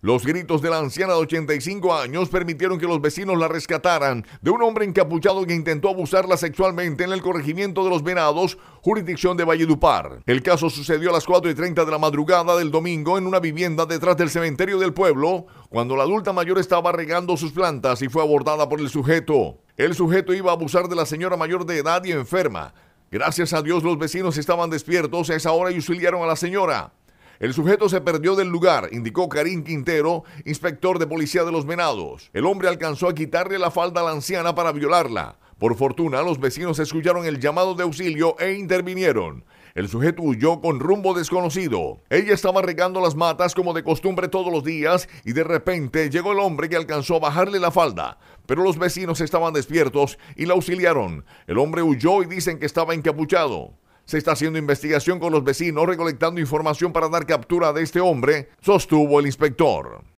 Los gritos de la anciana de 85 años permitieron que los vecinos la rescataran de un hombre encapuchado que intentó abusarla sexualmente en el corregimiento de los Venados, jurisdicción de Valledupar. El caso sucedió a las 4 y 30 de la madrugada del domingo en una vivienda detrás del cementerio del pueblo, cuando la adulta mayor estaba regando sus plantas y fue abordada por el sujeto. El sujeto iba a abusar de la señora mayor de edad y enferma. Gracias a Dios los vecinos estaban despiertos a esa hora y auxiliaron a la señora. El sujeto se perdió del lugar, indicó Karim Quintero, inspector de policía de los Venados. El hombre alcanzó a quitarle la falda a la anciana para violarla. Por fortuna, los vecinos escucharon el llamado de auxilio e intervinieron. El sujeto huyó con rumbo desconocido. Ella estaba regando las matas como de costumbre todos los días y de repente llegó el hombre que alcanzó a bajarle la falda. Pero los vecinos estaban despiertos y la auxiliaron. El hombre huyó y dicen que estaba encapuchado. Se está haciendo investigación con los vecinos recolectando información para dar captura de este hombre, sostuvo el inspector.